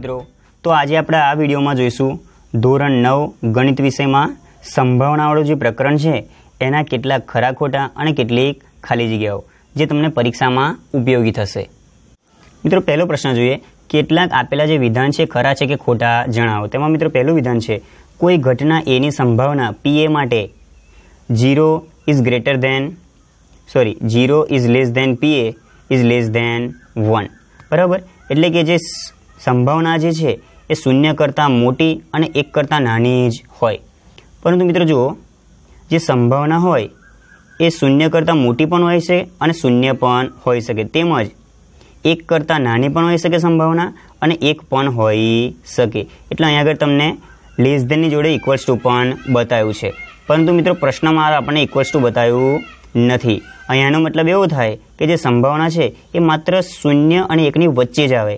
મિત્રો તો આજે આપણે આ વિડીયોમાં જોઈશું ધોરણ નવ ગણિત વિષયમાં સંભાવનાવાળું જે પ્રકરણ છે એના કેટલાક ખરા ખોટા અને કેટલીક ખાલી જગ્યાઓ જે તમને પરીક્ષામાં ઉપયોગી થશે મિત્રો પહેલો પ્રશ્ન જોઈએ કેટલાક આપેલા જે વિધાન છે ખરા છે કે ખોટા જણાવો તેમાં મિત્રો પહેલું વિધાન છે કોઈ ઘટના એની સંભાવના પીએ માટે zero is greater than sorry zero is less than PA is less than one બરાબર એટલે કે જે સંભાવના જે છે એ શૂન્ય કરતાં મોટી અને એક કરતાં નાની જ હોય પરંતુ મિત્રો જુઓ જે સંભાવના હોય એ શૂન્ય કરતાં મોટી પણ હોય છે અને શૂન્ય પણ હોઈ શકે તેમજ એક કરતાં નાની પણ હોઈ શકે સંભાવના અને એક પણ હોઈ શકે એટલે અહીંયા આગળ તમને લેસ ધેનની જોડે ઇક્વલ્સ ટુ પણ બતાવ્યું છે પરંતુ મિત્રો પ્રશ્નમાં આ આપણને ઇક્વલ્સ ટુ બતાવ્યું નથી અહીંયાનો મતલબ એવો થાય કે જે સંભાવના છે એ માત્ર શૂન્ય અને એકની વચ્ચે જ આવે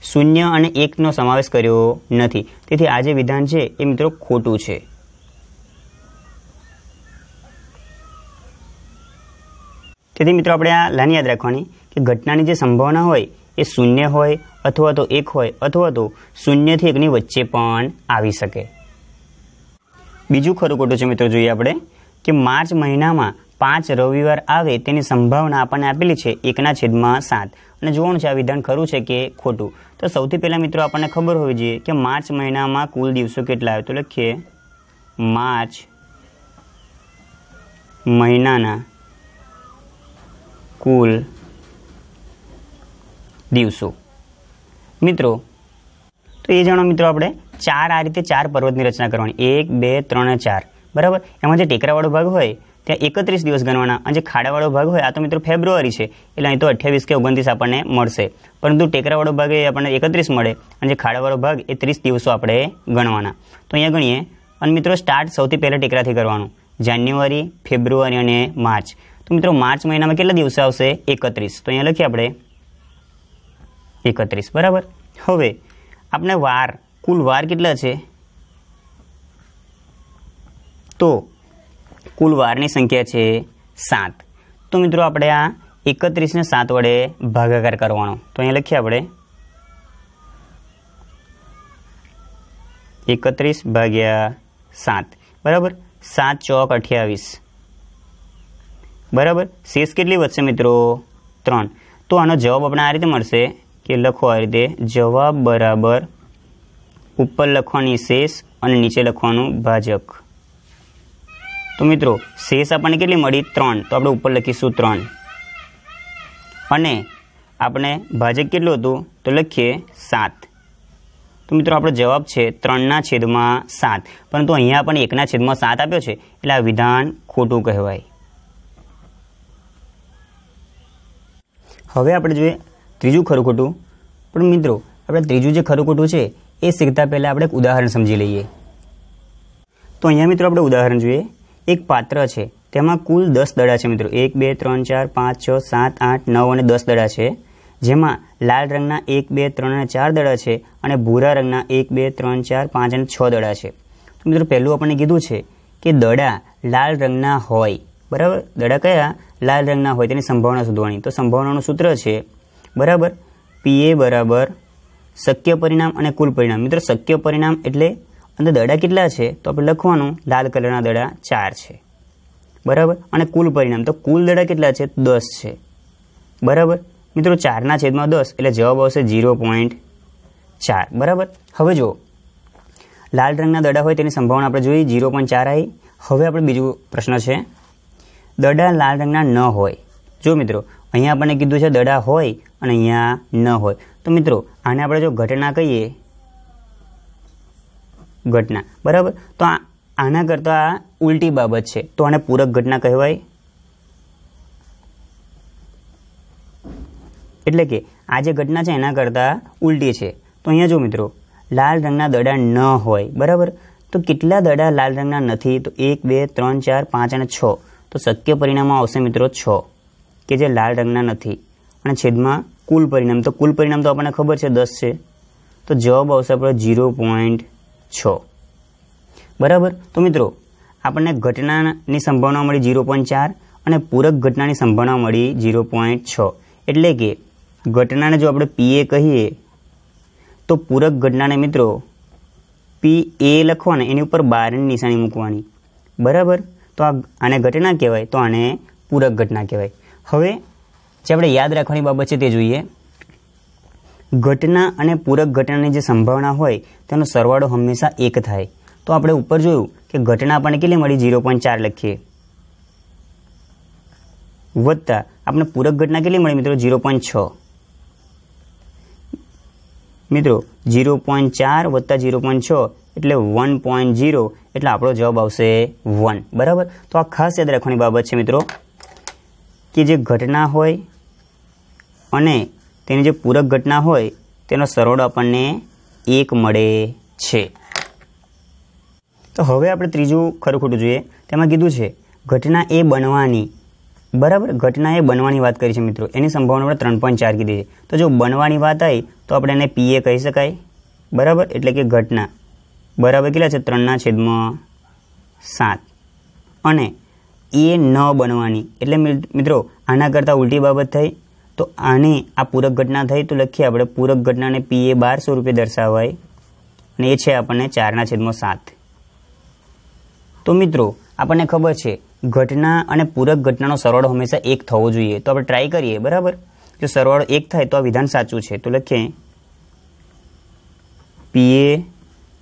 શૂન્ય અને એકનો સમાવેશ કર્યો નથી તેથી આ જે વિધાન છે એ મિત્રો ખોટું છે તેથી મિત્રો આપણે આ લાઈન યાદ રાખવાની કે ઘટનાની જે સંભાવના હોય એ શૂન્ય હોય અથવા તો એક હોય અથવા તો શૂન્યથી એકની વચ્ચે પણ આવી શકે બીજું ખરું ખોટું છે મિત્રો જોઈએ આપણે કે માર્ચ મહિનામાં પાંચ રવિવાર આવે તેની સંભાવના આપણને આપેલી છે એકના છેદમાં સાત અને જોવાનું છે આ વિધાન ખરું છે કે ખોટું તો સૌથી પહેલાં મિત્રો આપણને ખબર હોવી જોઈએ કે માર્ચ મહિનામાં કુલ દિવસો કેટલા આવે તો લખીએ માર્ચ મહિનાના કુલ દિવસો મિત્રો તો એ જાણો મિત્રો આપણે ચાર આ રીતે ચાર પર્વતની રચના કરવાની એક બે ત્રણ ચાર બરાબર એમાં જે ટેકરાવાળો ભાગ હોય ત્યાં એકત્રીસ દિવસ ગણવાના અને જે ખાડાવાળો ભાગ હોય આ તો મિત્રો ફેબ્રુઆરી છે એટલે અહીં તો અઠ્યાવીસ કે ઓગણત્રીસ આપણને મળશે પરંતુ ટેકરાવાળો ભાગ એ આપણને એકત્રીસ મળે અને જે ખાડાવાળો ભાગ એ ત્રીસ દિવસો આપણે ગણવાના તો અહીંયા ગણીએ અને મિત્રો સ્ટાર્ટ સૌથી પહેલાં ટેકરાથી કરવાનું જાન્યુઆરી ફેબ્રુઆરી અને માર્ચ તો મિત્રો માર્ચ મહિનામાં કેટલા દિવસો આવશે એકત્રીસ તો અહીંયા લખીએ આપણે એકત્રીસ બરાબર હવે આપણે વાર કુલ વાર કેટલા છે તો કુલ વારની સંખ્યા છે સાત તો મિત્રો આપણે આ એકત્રીસને સાત વડે ભાગાકાર કરવાનો તો અહીંયા લખીએ આપણે એકત્રીસ ભાગ્યા સાત બરાબર સાત ચોક અઠ્યાવીસ બરાબર શેષ કેટલી વધશે મિત્રો ત્રણ તો આનો જવાબ આપણે આ રીતે મળશે કે લખો આ રીતે જવાબ બરાબર ઉપર લખવાની શેષ અને નીચે લખવાનું ભાજક તો મિત્રો શેષ આપણને કેટલી મળી ત્રણ તો આપણે ઉપર લખીશું ત્રણ અને આપણે ભાજક કેટલું હતું તો લખીએ સાત તો મિત્રો આપણો જવાબ છે ત્રણના છેદમાં સાત પરંતુ અહીંયા પણ એકના છેદમાં સાત આપ્યો છે એટલે આ વિધાન ખોટું કહેવાય હવે આપણે જોઈએ ત્રીજું ખરું ખોટું પણ મિત્રો આપણે ત્રીજું જે ખરું ખોટું છે એ શીખતા પહેલાં આપણે એક ઉદાહરણ સમજી લઈએ તો અહીંયા મિત્રો આપણે ઉદાહરણ જોઈએ એક પાત્ર છે તેમાં કુલ દસ દડા છે મિત્રો એક બે ત્રણ ચાર પાંચ છ સાત આઠ નવ અને દસ દડા છે જેમાં લાલ રંગના એક બે ત્રણ અને ચાર દડા છે અને ભૂરા રંગના એક બે ત્રણ ચાર પાંચ અને છ દડા છે તો મિત્રો પહેલું આપણને કીધું છે કે દડા લાલ રંગના હોય બરાબર દડા કયા લાલ રંગના હોય તેની સંભાવના શોધવાની તો સંભાવનાનું સૂત્ર છે બરાબર પીએ બરાબર શક્ય પરિણામ અને કુલ પરિણામ મિત્રો શક્ય પરિણામ એટલે અને દડા કેટલા છે તો આપણે લખવાનું લાલ કલરના દડા ચાર છે બરાબર અને કુલ પરિણામ તો કુલ દડા કેટલા છે દસ છે બરાબર મિત્રો ચારના છેદમાં દસ એટલે જવાબ આવશે ઝીરો પોઈન્ટ ચાર બરાબર હવે જુઓ લાલ રંગના દડા હોય તેની સંભાવના આપણે જોઈએ ઝીરો પોઈન્ટ ચાર આવી હવે આપણે બીજો પ્રશ્ન છે દડા લાલ રંગના ન હોય જો મિત્રો અહીંયા આપણને કીધું છે દડા હોય અને અહીંયા ન હોય તો મિત્રો આને આપણે જો ઘટના કહીએ ઘટના બરાબર તો આના કરતાં આ ઉલટી બાબત છે તો આને પૂરક ઘટના કહેવાય એટલે કે આ જે ઘટના છે એના કરતાં ઉલટી છે તો અહીંયા જો મિત્રો લાલ રંગના દડા ન હોય બરાબર તો કેટલા દડા લાલ રંગના નથી તો એક બે ત્રણ ચાર પાંચ અને છ તો શક્ય પરિણામો આવશે મિત્રો છ કે જે લાલ રંગના નથી અને છેદમાં કુલ પરિણામ તો કુલ પરિણામ તો આપણને ખબર છે દસ છે તો જવાબ આવશે આપણો જીરો પોઈન્ટ છો બરાબર તો મિત્રો આપણને ઘટનાની સંભાવના મળી ઝીરો પોઈન્ટ ચાર અને પૂરક ઘટનાની સંભાવના મળી ઝીરો પોઈન્ટ છ એટલે કે ઘટનાને જો આપણે પીએ કહીએ તો પૂરક ઘટનાને મિત્રો પી એ લખવાને એની ઉપર બારની નિશાની મૂકવાની બરાબર તો આ આને ઘટના કહેવાય તો આને પૂરક ઘટના કહેવાય હવે જે આપણે યાદ રાખવાની બાબત છે તે જોઈએ ઘટના અને પૂરક ઘટનાની જે સંભાવના હોય તેનો સરવાળો હંમેશા એક થાય તો આપણે ઉપર જોયું કે ઘટના આપણને કેટલી મળી ઝીરો પોઈન્ટ ચાર લખીએ વધતા આપણે પૂરક ઘટના કેટલી મળી મિત્રો ઝીરો પોઈન્ટ છ મિત્રો ઝીરો પોઈન્ટ ચાર વત્તા ઝીરો પોઈન્ટ છ એટલે વન પોઈન્ટ ઝીરો એટલે આપણો જવાબ આવશે વન બરાબર તો આ ખાસ યાદ રાખવાની બાબત છે મિત્રો કે જે ઘટના હોય અને તેની જે પૂરક ઘટના હોય તેનો સરોડ આપણને એક મળે છે તો હવે આપણે ત્રીજું ખરું ખોટું જોઈએ તેમાં કીધું છે ઘટના એ બનવાની બરાબર ઘટના એ બનવાની વાત કરી છે મિત્રો એની સંભાવના આપણે ત્રણ પોઈન્ટ ચાર કીધી છે તો જો બનવાની વાત આવી તો આપણે એને પીએ કહી શકાય બરાબર એટલે કે ઘટના બરાબર કેટલા છે ત્રણના છેદમાં સાત અને એ ન બનવાની એટલે મિત્રો આના કરતાં ઉલટી બાબત થઈ તો આને આ પૂરક ઘટના થઈ તો લખીએ આપણે પૂરક ઘટનાને પી એ બારસો રૂપિયા દર્શાવાય અને એ છે આપણને ચારના છેદમાં સાત તો મિત્રો આપણને ખબર છે ઘટના અને પૂરક ઘટનાનો સરવાળો હંમેશા એક થવો જોઈએ તો આપણે ટ્રાય કરીએ બરાબર જો સરવાળો એક થાય તો આ વિધાન સાચું છે તો લખીએ પીએ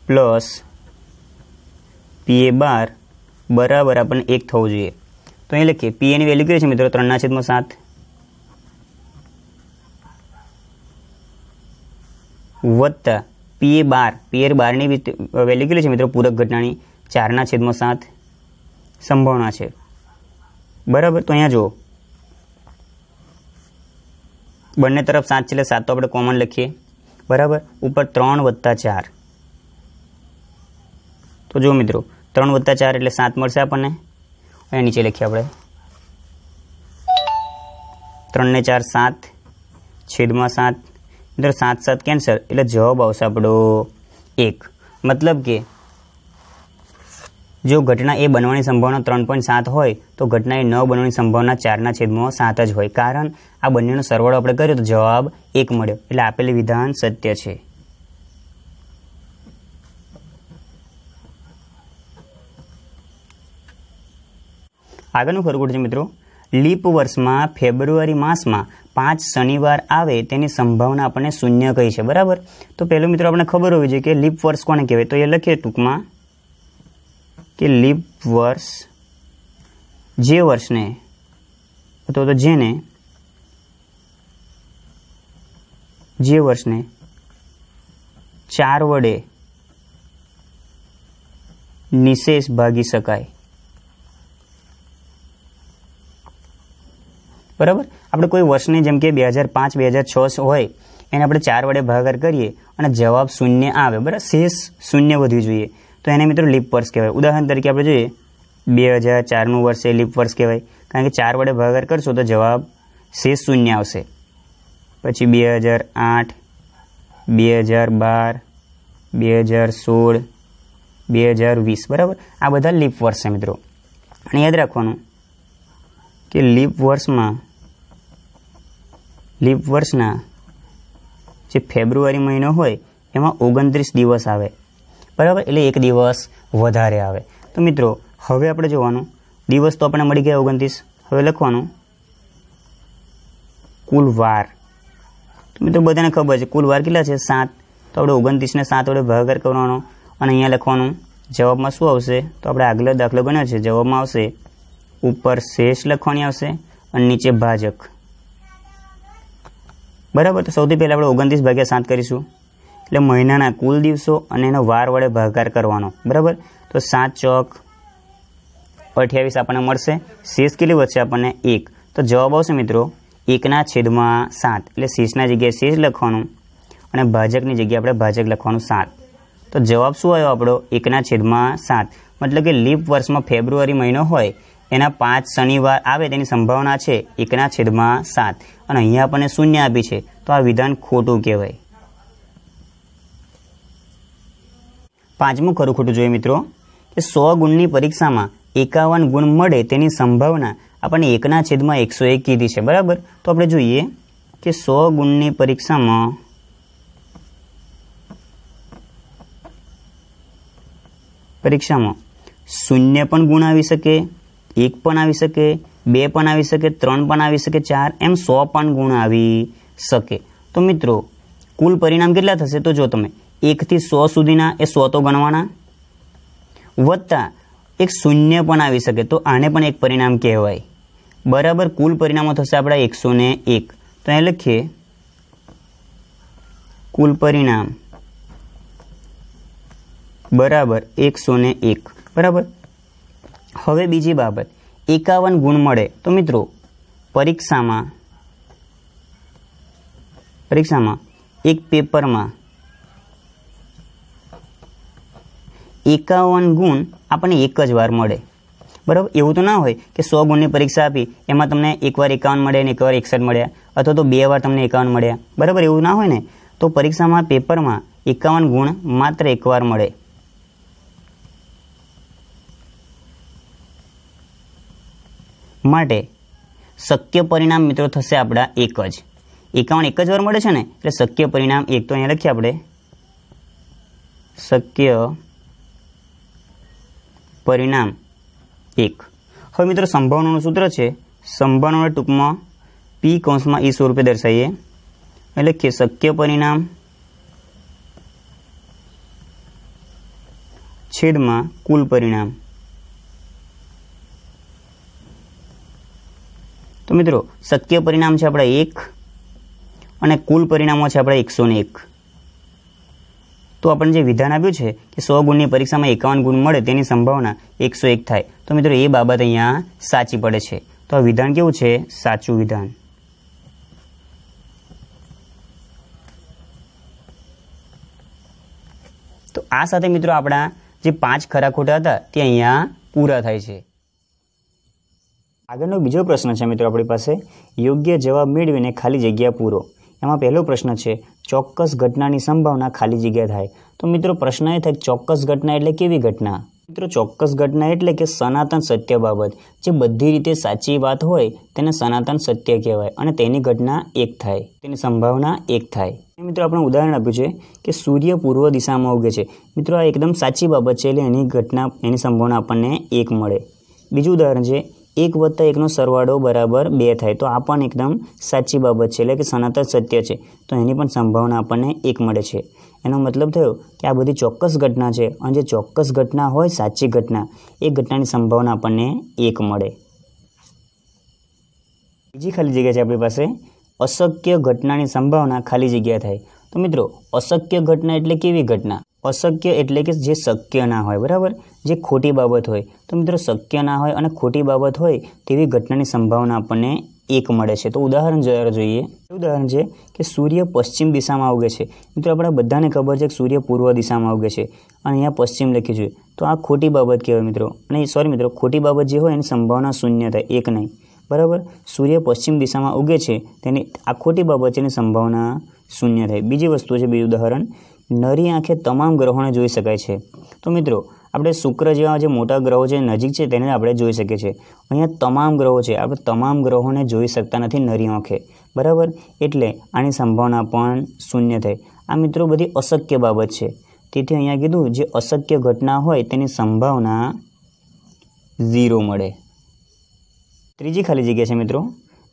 પ્લસ પીએ બાર બરાબર આપણને એક થવું જોઈએ તો અહીં લખીએ પીએની વેલ્યુ કઈ છે મિત્રો ત્રણના છેદમાં સાત વત્તા પીએ બાર પીએર બારની વેલ્યુ કેટલી છે મિત્રો પૂરક ઘટનાની ચારના છેદમાં સાત સંભાવના છે બરાબર તો અહીંયા જુઓ બંને તરફ સાત છે એટલે સાત તો આપણે કોમન લખીએ બરાબર ઉપર ત્રણ વત્તા ચાર તો જુઓ મિત્રો ત્રણ વત્તા ચાર એટલે સાત મળશે આપણને અહીંયા નીચે લખીએ આપણે ત્રણને ચાર સાત છેદમાં સાત અંદર સાત સાત કેન્સર એટલે જવાબ આવશે આપણો એક મતલબ કે જો ઘટના એ બનવાની સંભાવના ત્રણ પોઈન્ટ સાત હોય તો ઘટના એ ન બનવાની સંભાવના ચારના છેદમાં સાત જ હોય કારણ આ બંનેનો સરવાળો આપણે કર્યો તો જવાબ એક મળ્યો એટલે આપેલી વિધાન સત્ય છે આગળનું ખરું છે મિત્રો લીપ વર્ષમાં ફેબ્રુઆરી માસમાં પાંચ શનિવાર આવે તેની સંભાવના આપણને શૂન્ય કહી છે બરાબર તો પહેલું મિત્રો આપણે ખબર હોવી જોઈએ કે લીપ વર્ષ કોને કહેવાય તો એ લખીએ ટૂંકમાં કે લીપ વર્ષ જે વર્ષને અથવા તો જેને જે વર્ષને ચાર વડે નિશેષ ભાગી શકાય બરાબર આપણે કોઈ વર્ષની જેમ કે બે હજાર પાંચ બે હજાર છ હોય એને આપણે ચાર વડે ભાગાકાર કરીએ અને જવાબ શૂન્ય આવે બરાબર શેષ શૂન્ય વધવું જોઈએ તો એને મિત્રો લીપ વર્ષ કહેવાય ઉદાહરણ તરીકે આપણે જોઈએ બે હજાર ચારનું વર્ષે એ લીપ વર્ષ કહેવાય કારણ કે ચાર વડે ભાગાકાર કરશો તો જવાબ શેષ શૂન્ય આવશે પછી બે હજાર આઠ બે હજાર બાર બે હજાર સોળ બે હજાર વીસ બરાબર આ બધા લીપ વર્ષ છે મિત્રો અને યાદ રાખવાનું કે લીપ વર્ષમાં લીપ વર્ષના જે ફેબ્રુઆરી મહિનો હોય એમાં ઓગણત્રીસ દિવસ આવે બરાબર એટલે એક દિવસ વધારે આવે તો મિત્રો હવે આપણે જોવાનું દિવસ તો આપણે મળી ગયા ઓગણત્રીસ હવે લખવાનું કુલ વાર મિત્રો બધાને ખબર છે કુલ વાર કેટલા છે સાત તો આપણે ઓગણત્રીસને સાત વડે ભાગાકાર કરવાનો અને અહીંયા લખવાનું જવાબમાં શું આવશે તો આપણે આગલો દાખલો ગણ્યો છે જવાબમાં આવશે ઉપર શેષ લખવાની આવશે અને નીચે ભાજક બરાબર તો સૌથી પહેલાં આપણે ઓગણત્રીસ ભાગ્યા સાત કરીશું એટલે મહિનાના કુલ દિવસો અને એનો વાર વડે ભાગાકાર કરવાનો બરાબર તો સાત ચોક અઠ્યાવીસ આપણને મળશે શેષ કેટલી વધશે આપણને એક તો જવાબ આવશે મિત્રો એકના છેદમાં સાત એટલે શેષના જગ્યાએ શેષ લખવાનું અને ભાજકની જગ્યાએ આપણે ભાજક લખવાનું સાત તો જવાબ શું આવ્યો આપણો એકના છેદમાં સાત મતલબ કે લીપ વર્ષમાં ફેબ્રુઆરી મહિનો હોય એના પાંચ શનિવાર આવે તેની સંભાવના છે એકના છેદમાં સાત અને અહીંયા આપણને શૂન્ય આપી છે તો આ વિધાન ખોટું કહેવાય પાંચમું ખરું ખોટું જોઈએ મિત્રો કે સો ગુણની પરીક્ષામાં એકાવન ગુણ મળે તેની સંભાવના આપણને એકના છેદમાં એકસો એક કીધી છે બરાબર તો આપણે જોઈએ કે સો ગુણની પરીક્ષામાં પરીક્ષામાં શૂન્ય પણ ગુણ આવી શકે એક પણ આવી શકે બે પણ આવી શકે ત્રણ પણ આવી શકે ચાર એમ સો પણ ગુણ આવી શકે તો મિત્રો કુલ પરિણામ કેટલા થશે તો જો તમે એકથી સો સુધીના એ સો તો ગણવાના વત્તા એક શૂન્ય પણ આવી શકે તો આને પણ એક પરિણામ કહેવાય બરાબર કુલ પરિણામો થશે આપણા એકસો ને એક તો અહીં લખીએ કુલ પરિણામ બરાબર એકસો ને એક બરાબર હવે બીજી બાબત એકાવન ગુણ મળે તો મિત્રો પરીક્ષામાં પરીક્ષામાં એક પેપરમાં એકાવન ગુણ આપણને એક જ વાર મળે બરાબર એવું તો ના હોય કે સો ગુણની પરીક્ષા આપી એમાં તમને એકવાર એકાવન મળે અને એકવાર એકસઠ મળ્યા અથવા તો બે વાર તમને એકાવન મળ્યા બરાબર એવું ના હોય ને તો પરીક્ષામાં પેપરમાં એકાવન ગુણ માત્ર એકવાર મળે માટે શક્ય પરિણામ મિત્રો થશે આપણા એક જ એકાવન એક જ વાર મળે છે ને એટલે શક્ય પરિણામ એક તો અહીંયા લખીએ આપણે શક્ય પરિણામ એક હવે મિત્રો સંભાવનાનું સૂત્ર છે સંભાવનાના ટૂંકમાં પી કૌંસમાં એ e સ્વરૂપે દર્શાવીએ એટલે કે શક્ય પરિણામ છેદમાં કુલ પરિણામ તો મિત્રો શક્ય પરિણામ છે આપણા એક અને કુલ પરિણામો છે આપણા એકસો એક તો આપણે જે વિધાન આપ્યું છે કે સો ગુણની પરીક્ષામાં એકાવન ગુણ મળે તેની સંભાવના એકસો એક થાય તો મિત્રો એ બાબત અહીંયા સાચી પડે છે તો આ વિધાન કેવું છે સાચું વિધાન તો આ સાથે મિત્રો આપણા જે પાંચ ખરા ખોટા હતા તે અહીંયા પૂરા થાય છે આગળનો બીજો પ્રશ્ન છે મિત્રો આપણી પાસે યોગ્ય જવાબ મેળવીને ખાલી જગ્યા પૂરો એમાં પહેલો પ્રશ્ન છે ચોક્કસ ઘટનાની સંભાવના ખાલી જગ્યા થાય તો મિત્રો પ્રશ્ન એ થાય ચોક્કસ ઘટના એટલે કેવી ઘટના મિત્રો ચોક્કસ ઘટના એટલે કે સનાતન સત્ય બાબત જે બધી રીતે સાચી વાત હોય તેને સનાતન સત્ય કહેવાય અને તેની ઘટના એક થાય તેની સંભાવના એક થાય મિત્રો આપણે ઉદાહરણ આપ્યું છે કે સૂર્ય પૂર્વ દિશામાં ઉગે છે મિત્રો આ એકદમ સાચી બાબત છે એટલે એની ઘટના એની સંભાવના આપણને એક મળે બીજું ઉદાહરણ છે એક વત્તા એકનો સરવાળો બરાબર બે થાય તો આ પણ એકદમ સાચી બાબત છે એટલે કે સનાતન સત્ય છે તો એની પણ સંભાવના આપણને એક મળે છે એનો મતલબ થયો કે આ બધી ચોક્કસ ઘટના છે અને જે ચોક્કસ ઘટના હોય સાચી ઘટના એ ઘટનાની સંભાવના આપણને એક મળે બીજી ખાલી જગ્યા છે આપણી પાસે અશક્ય ઘટનાની સંભાવના ખાલી જગ્યા થાય તો મિત્રો અશક્ય ઘટના એટલે કેવી ઘટના અશક્ય એટલે કે જે શક્ય ના હોય બરાબર જે ખોટી બાબત હોય તો મિત્રો શક્ય ના હોય અને ખોટી બાબત હોય તેવી ઘટનાની સંભાવના આપણને એક મળે છે તો ઉદાહરણ જરા જોઈએ ઉદાહરણ છે કે સૂર્ય પશ્ચિમ દિશામાં ઉગે છે મિત્રો આપણા બધાને ખબર છે કે સૂર્ય પૂર્વ દિશામાં ઉગે છે અને અહીંયા પશ્ચિમ લખ્યું છે તો આ ખોટી બાબત કહેવાય મિત્રો અને સોરી મિત્રો ખોટી બાબત જે હોય એની સંભાવના શૂન્ય થાય એક નહીં બરાબર સૂર્ય પશ્ચિમ દિશામાં ઉગે છે તેની આ ખોટી બાબત છે એની સંભાવના શૂન્ય થાય બીજી વસ્તુ છે બીજું ઉદાહરણ નરી આંખે તમામ ગ્રહોને જોઈ શકાય છે તો મિત્રો આપણે શુક્ર જેવા જે મોટા ગ્રહો છે નજીક છે તેને આપણે જોઈ શકીએ છીએ અહીંયા તમામ ગ્રહો છે આપણે તમામ ગ્રહોને જોઈ શકતા નથી નરી આંખે બરાબર એટલે આની સંભાવના પણ શૂન્ય થઈ આ મિત્રો બધી અશક્ય બાબત છે તેથી અહીંયા કીધું જે અશક્ય ઘટના હોય તેની સંભાવના ઝીરો મળે ત્રીજી ખાલી જગ્યા છે મિત્રો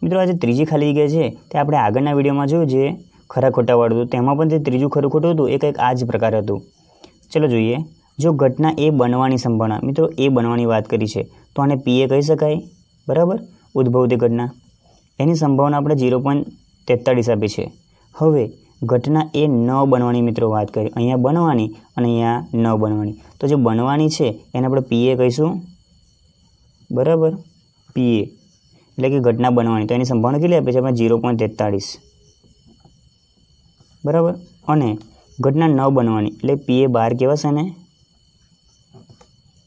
મિત્રો આજે ત્રીજી ખાલી જગ્યા છે તે આપણે આગળના વિડીયોમાં જોયું જે ખરા ખોટાવાળું હતું તેમાં પણ તે ત્રીજું ખરું ખોટું હતું એ કંઈક આ જ પ્રકાર હતું ચલો જોઈએ જો ઘટના એ બનવાની સંભાવના મિત્રો એ બનવાની વાત કરી છે તો આને પીએ કહી શકાય બરાબર ઉદ્ભવતી ઘટના એની સંભાવના આપણે ઝીરો પોઈન્ટ તેતાળીસ આપી છે હવે ઘટના એ ન બનવાની મિત્રો વાત કરી અહીંયા બનવાની અને અહીંયા ન બનવાની તો જે બનવાની છે એને આપણે પીએ કહીશું બરાબર પીએ એટલે કે ઘટના બનવાની તો એની સંભાવના કેટલી આપી છે આપણે ઝીરો પોઈન્ટ તેતાળીસ બરાબર અને ઘટના ન બનવાની એટલે એ બાર કેવા છે ને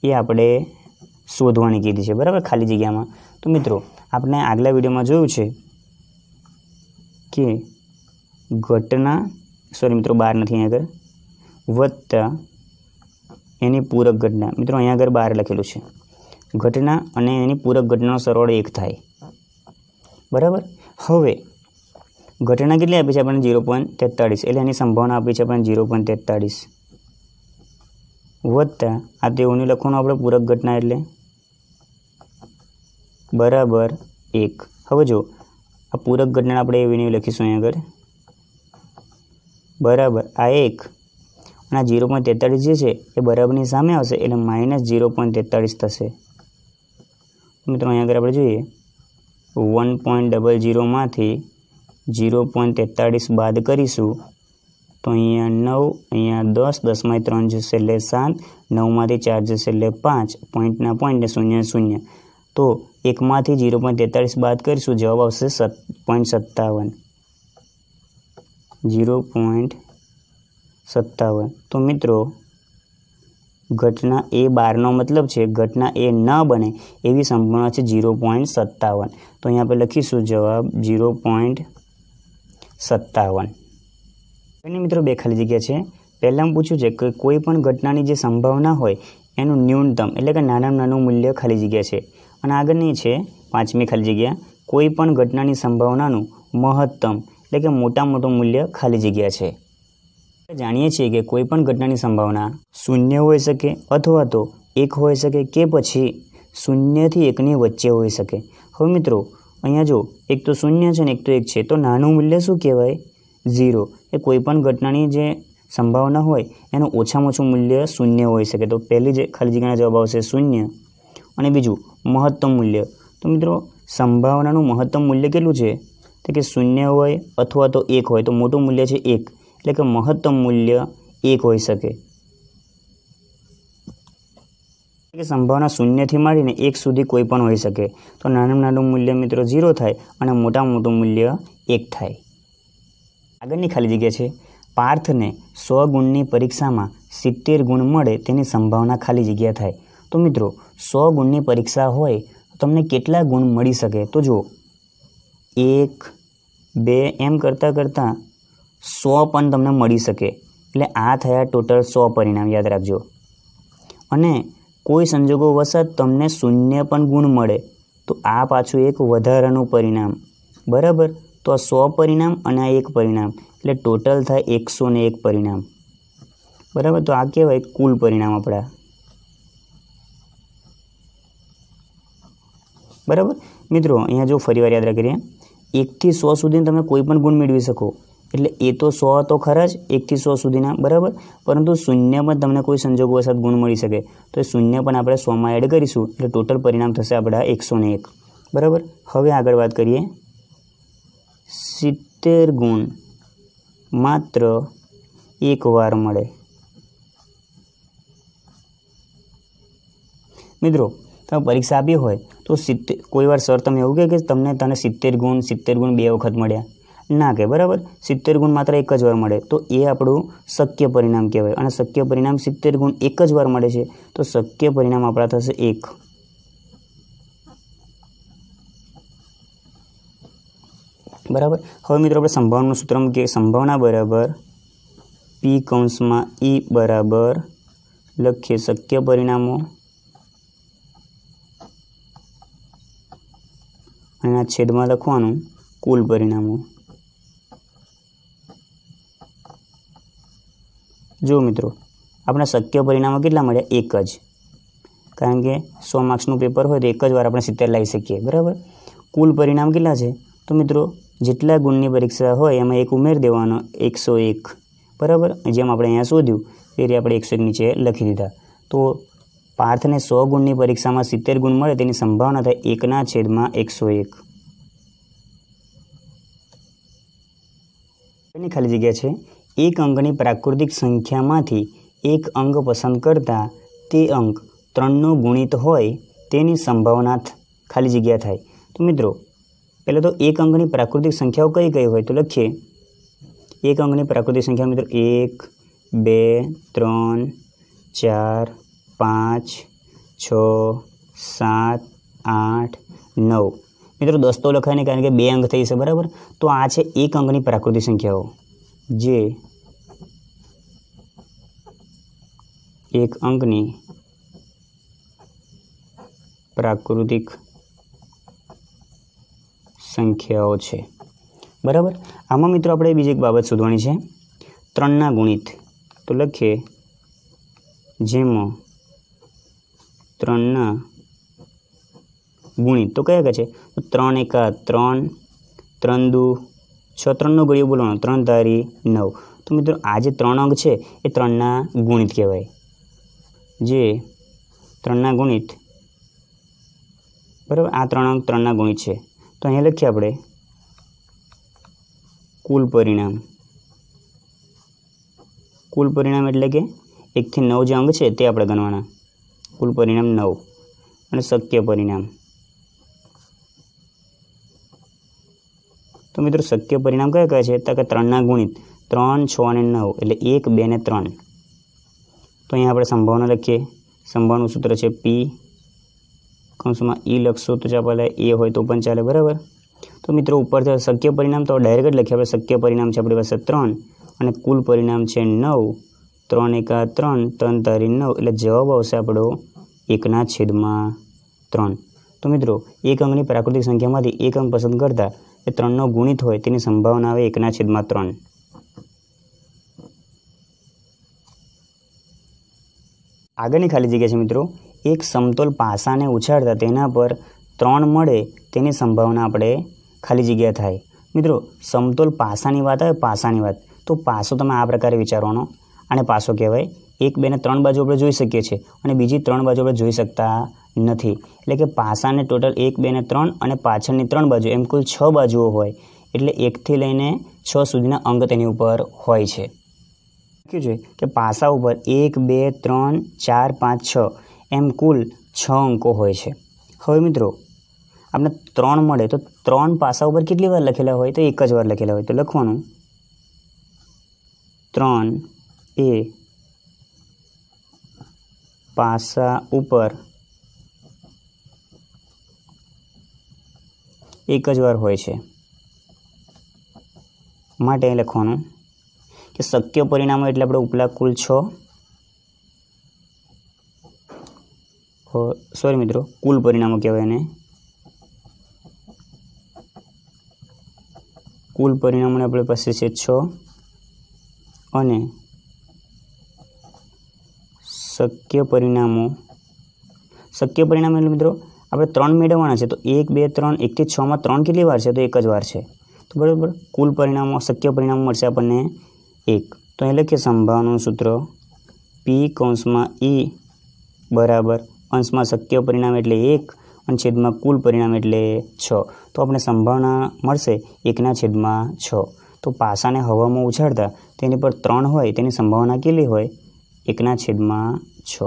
એ આપણે શોધવાની કીધી છે બરાબર ખાલી જગ્યામાં તો મિત્રો આપણે આગલા વિડીયોમાં જોયું છે કે ઘટના સોરી મિત્રો બાર નથી અહીંયા આગળ વત્તા એની પૂરક ઘટના મિત્રો અહીંયા આગળ બહાર લખેલું છે ઘટના અને એની પૂરક ઘટનાનો સરવાળો એક થાય બરાબર હવે ઘટના કેટલી આપી છે આપણને ઝીરો પોઈન્ટ તેતાળીસ એટલે એની સંભાવના આપી છે આપણને ઝીરો પોઈન્ટ તેતાળીસ વધતા આ તેઓની લખવાનું આપણે પૂરક ઘટના એટલે બરાબર એક હવે જો આ પૂરક ઘટના આપણે એવી નહીં લખીશું અહીં આગળ બરાબર આ એક અને આ જીરો પોઈન્ટ તેતાળીસ જે છે એ બરાબરની સામે આવશે એટલે માઇનસ ઝીરો પોઈન્ટ તેતાળીસ થશે મિત્રો અહીં આગળ આપણે જોઈએ વન પોઈન્ટ ડબલ જીરોમાંથી જીરો પોઈન્ટ તેતાળીસ બાદ કરીશું તો અહીંયા નવ અહીંયા દસ દસમાંથી ત્રણ જશે એટલે સાત નવમાંથી ચાર જશે એટલે પાંચ પોઈન્ટના પોઈન્ટને શૂન્ય શૂન્ય તો એકમાંથી જીરો પોઈન્ટ તેતાળીસ બાદ કરીશું જવાબ આવશે સત પોઈન્ટ સત્તાવન જીરો પોઈન્ટ સત્તાવન તો મિત્રો ઘટના એ બારનો મતલબ છે ઘટના એ ન બને એવી સંભાવના છે જીરો પોઈન્ટ સત્તાવન તો અહીંયા આપણે લખીશું જવાબ જીરો પોઈન્ટ સત્તાવન અને મિત્રો બે ખાલી જગ્યા છે પહેલાં પૂછ્યું છે કે કોઈ પણ ઘટનાની જે સંભાવના હોય એનું ન્યૂનતમ એટલે કે નાનામાં નાનું મૂલ્ય ખાલી જગ્યા છે અને આગળની છે પાંચમી ખાલી જગ્યા કોઈ પણ ઘટનાની સંભાવનાનું મહત્તમ એટલે કે મોટા મોટું મૂલ્ય ખાલી જગ્યા છે જાણીએ છીએ કે કોઈ પણ ઘટનાની સંભાવના શૂન્ય હોઈ શકે અથવા તો એક હોઈ શકે કે પછી શૂન્યથી એકની વચ્ચે હોઈ શકે હવે મિત્રો અહીંયા જો એક તો શૂન્ય છે ને એક તો એક છે તો નાનું મૂલ્ય શું કહેવાય ઝીરો એ કોઈપણ ઘટનાની જે સંભાવના હોય એનું ઓછામાં ઓછું મૂલ્ય શૂન્ય હોઈ શકે તો પહેલી જે ખાલી જગ્યાના જવાબ આવશે શૂન્ય અને બીજું મહત્તમ મૂલ્ય તો મિત્રો સંભાવનાનું મહત્તમ મૂલ્ય કેટલું છે તો કે શૂન્ય હોય અથવા તો એક હોય તો મોટું મૂલ્ય છે એક એટલે કે મહત્તમ મૂલ્ય એક હોઈ શકે કે સંભાવના શૂન્યથી માંડીને એક સુધી કોઈ પણ હોઈ શકે તો નાનું નાનું મૂલ્ય મિત્રો ઝીરો થાય અને મોટા મોટું મૂલ્ય એક થાય આગળની ખાલી જગ્યા છે પાર્થને સો ગુણની પરીક્ષામાં સિત્તેર ગુણ મળે તેની સંભાવના ખાલી જગ્યા થાય તો મિત્રો સો ગુણની પરીક્ષા હોય તમને કેટલા ગુણ મળી શકે તો જુઓ એક બે એમ કરતાં કરતાં સો પણ તમને મળી શકે એટલે આ થયા ટોટલ સો પરિણામ યાદ રાખજો અને કોઈ સંજોગો સંજોગોવશત તમને શૂન્ય પણ ગુણ મળે તો આ પાછું એક વધારાનું પરિણામ બરાબર તો આ સો પરિણામ અને આ એક પરિણામ એટલે ટોટલ થાય એકસો ને એક પરિણામ બરાબર તો આ કહેવાય કુલ પરિણામ આપણા બરાબર મિત્રો અહીંયા જો ફરીવાર યાદ રાખી રહ્યા એકથી સો સુધી તમે કોઈ પણ ગુણ મેળવી શકો એટલે એ તો સો તો ખરા જ એકથી સો સુધીના બરાબર પરંતુ શૂન્ય પણ તમને કોઈ સંજોગ વસાત ગુણ મળી શકે તો એ શૂન્ય પણ આપણે સોમાં એડ કરીશું એટલે ટોટલ પરિણામ થશે આપણા એકસો એક બરાબર હવે આગળ વાત કરીએ સિત્તેર ગુણ માત્ર એક વાર મળે મિત્રો તમે પરીક્ષા આપી હોય તો સિત્તેર કોઈ વાર સર તમે એવું કહે કે તમને તને સિત્તેર ગુણ સિત્તેર ગુણ બે વખત મળ્યા ના કહે બરાબર સિત્તેર ગુણ માત્ર એક જ વાર મળે તો એ આપણું શક્ય પરિણામ કહેવાય અને શક્ય પરિણામ સિત્તેર ગુણ એક જ વાર મળે છે તો શક્ય પરિણામ આપણા થશે એક બરાબર હવે મિત્રો આપણે સંભાવનાનું સૂત્ર મૂકીએ સંભાવના બરાબર પી કૌંસમાં ઈ બરાબર લખીએ શક્ય પરિણામો અને છેદમાં લખવાનું કુલ પરિણામો જુઓ મિત્રો આપણા શક્ય પરિણામો કેટલા મળ્યા એક જ કારણ કે સો માર્ક્સનું પેપર હોય તો એક જ વાર આપણે સિત્તેર લાવી શકીએ બરાબર કુલ પરિણામ કેટલા છે તો મિત્રો જેટલા ગુણની પરીક્ષા હોય એમાં એક ઉમેર દેવાનો એકસો એક બરાબર જેમ આપણે અહીંયા શોધ્યું એ રીતે આપણે એકસો એક નીચે લખી દીધા તો પાર્થને સો ગુણની પરીક્ષામાં સિત્તેર ગુણ મળે તેની સંભાવના થાય એકના છેદમાં એકસો એક એની ખાલી જગ્યા છે એક અંકની પ્રાકૃતિક સંખ્યામાંથી એક અંક પસંદ કરતા તે અંક ત્રણનો ગુણિત હોય તેની સંભાવના ખાલી જગ્યા થાય તો મિત્રો પહેલાં તો એક અંકની પ્રાકૃતિક સંખ્યાઓ કઈ કઈ હોય તો લખીએ એક અંકની પ્રાકૃતિક સંખ્યા મિત્રો એક બે ત્રણ ચાર પાંચ છ સાત આઠ નવ મિત્રો દસ તો લખાય ને કારણ કે બે અંક થઈ છે બરાબર તો આ છે એક અંકની પ્રાકૃતિક સંખ્યાઓ જે એક અંકની પ્રાકૃતિક સંખ્યાઓ છે બરાબર આમાં મિત્રો આપણે બીજી એક બાબત શોધવાની છે ત્રણના ગુણિત તો લખીએ જેમાં ત્રણના ગુણિત તો કયા કયા છે ત્રણ એકા ત્રણ ત્રણ દુ છ ત્રણનો ગળ્યો બોલવાનો ત્રણ તારી નવ તો મિત્રો આ જે ત્રણ અંક છે એ ત્રણના ગુણિત કહેવાય જે ત્રણના ગુણિત બરાબર આ ત્રણ અંક ત્રણના ગુણિત છે તો અહીંયા લખીએ આપણે કુલ પરિણામ કુલ પરિણામ એટલે કે એકથી નવ જે અંક છે તે આપણે ગણવાના કુલ પરિણામ નવ અને શક્ય પરિણામ તો મિત્રો શક્ય પરિણામ કયા કયા છે તો કે ત્રણના ગુણિત ત્રણ છ અને નવ એટલે એક બે ને ત્રણ તો અહીંયા આપણે સંભાવના લખીએ સંભાવનું સૂત્ર છે પી કૌંસમાં ઈ e લખશો તો ચાલે એ હોય તો પણ ચાલે બરાબર તો મિત્રો ઉપરથી શક્ય પરિણામ તો ડાયરેક્ટ જ લખીએ આપણે શક્ય પરિણામ છે આપણી પાસે ત્રણ અને કુલ પરિણામ છે નવ ત્રણ એકા ત્રણ ત્રણ તારી નવ એટલે જવાબ આવશે આપણો એકના છેદમાં ત્રણ તો મિત્રો એક અંગની પ્રાકૃતિક સંખ્યામાંથી એક અંક પસંદ કરતા એ ત્રણનો ગુણિત હોય તેની સંભાવના આવે એકના છેદમાં ત્રણ આગળની ખાલી જગ્યા છે મિત્રો એક સમતોલ પાસાને ઉછાળતા તેના પર ત્રણ મળે તેની સંભાવના આપણે ખાલી જગ્યા થાય મિત્રો સમતોલ પાસાની વાત આવે પાસાની વાત તો પાસો તમે આ પ્રકારે વિચારવાનો આને પાસો કહેવાય એક બેને ત્રણ બાજુ આપણે જોઈ શકીએ છીએ અને બીજી ત્રણ બાજુ આપણે જોઈ શકતા નથી એટલે કે પાસાને ટોટલ એક બે ને ત્રણ અને પાછળની ત્રણ બાજુ એમ કુલ છ બાજુઓ હોય એટલે એકથી લઈને છ સુધીના અંગ તેની ઉપર હોય છે લખ્યું જોઈએ કે પાસા ઉપર એક બે ત્રણ ચાર પાંચ છ એમ કુલ છ અંકો હોય છે હવે મિત્રો આપણે ત્રણ મળે તો ત્રણ પાસા ઉપર કેટલી વાર લખેલા હોય તો એક જ વાર લખેલા હોય તો લખવાનું ત્રણ એ પાસા ઉપર એક જ વાર હોય છે માટે લખવાનું કે શક્ય પરિણામો એટલે આપણે ઉપલા કુલ છ સોરી મિત્રો કુલ પરિણામો કહેવાય એને કુલ પરિણામોને આપણે પાસે છે છ અને શક્ય પરિણામો શક્ય પરિણામ એટલે મિત્રો આપણે ત્રણ મેળવવાના છે તો એક બે ત્રણ એકથી છમાં ત્રણ કેટલી વાર છે તો એક જ વાર છે તો બરાબર કુલ પરિણામો શક્ય પરિણામો મળશે આપણને એક તો અહીં લખીએ સંભાવનાનું સૂત્ર પી કૌંસમાં ઈ e બરાબર અંશમાં શક્ય પરિણામ એટલે એક અને છેદમાં કુલ પરિણામ એટલે છ તો આપણે સંભાવના મળશે એકના છેદમાં છ તો પાસાને હવામાં ઉછાળતા તેની પર ત્રણ હોય તેની સંભાવના કેટલી હોય એકના છેદમાં છ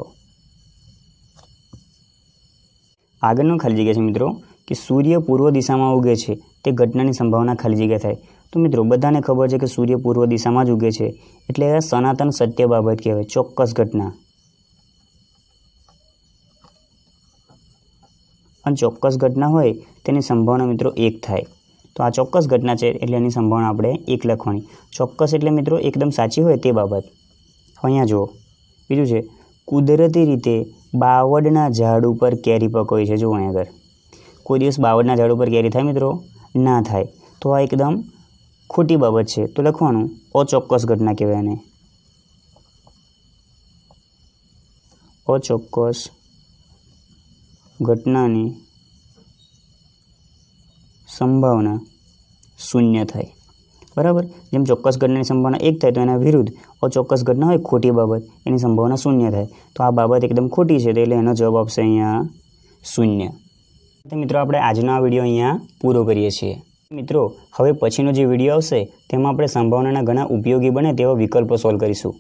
આગળનું ખાલી જગ્યા છે મિત્રો કે સૂર્ય પૂર્વ દિશામાં ઉગે છે તે ઘટનાની સંભાવના ખાલી જગ્યા થાય તો મિત્રો બધાને ખબર છે કે સૂર્ય પૂર્વ દિશામાં જ ઉગે છે એટલે સનાતન સત્ય બાબત કહેવાય ચોક્કસ ઘટના અને ચોક્કસ ઘટના હોય તેની સંભાવના મિત્રો એક થાય તો આ ચોક્કસ ઘટના છે એટલે એની સંભાવના આપણે એક લખવાની ચોક્કસ એટલે મિત્રો એકદમ સાચી હોય તે બાબત અહીંયા જુઓ બીજું છે કુદરતી રીતે બાવડના ઝાડ ઉપર કેરી પકવી છે જુઓ અહીં આગળ કોઈ દિવસ બાવડના ઝાડ ઉપર કેરી થાય મિત્રો ના થાય તો આ એકદમ ખોટી બાબત છે તો લખવાનું અચોક્કસ ઘટના કહેવાય એને અચોક્કસ ઘટનાની સંભાવના શૂન્ય થાય બરાબર જેમ ચોક્કસ ઘટનાની સંભાવના એક થાય તો એના વિરુદ્ધ અચોક્કસ ઘટના હોય ખોટી બાબત એની સંભાવના શૂન્ય થાય તો આ બાબત એકદમ ખોટી છે એટલે એનો જવાબ આવશે અહીંયા શૂન્ય તો મિત્રો આપણે આજનો આ વિડીયો અહીંયા પૂરો કરીએ છીએ મિત્રો હવે પછીનો જે વિડીયો આવશે તેમાં આપણે સંભાવનાના ઘણા ઉપયોગી બને તેવા વિકલ્પો સોલ્વ કરીશું